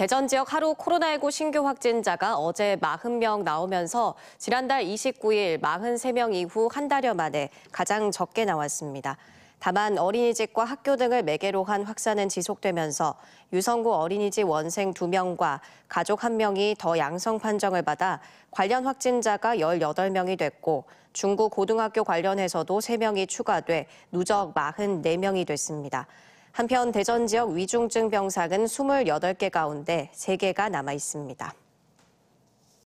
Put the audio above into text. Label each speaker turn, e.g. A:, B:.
A: 대전 지역 하루 코로나19 신규 확진자가 어제 40명 나오면서 지난달 29일 43명 이후 한 달여 만에 가장 적게 나왔습니다. 다만 어린이집과 학교 등을 매개로 한 확산은 지속되면서 유성구 어린이집 원생 2명과 가족 1명이 더 양성 판정을 받아 관련 확진자가 18명이 됐고 중구 고등학교 관련해서도 3명이 추가돼 누적 44명이 됐습니다. 한편 대전 지역 위중증 병상은 28개 가운데 3개가 남아 있습니다.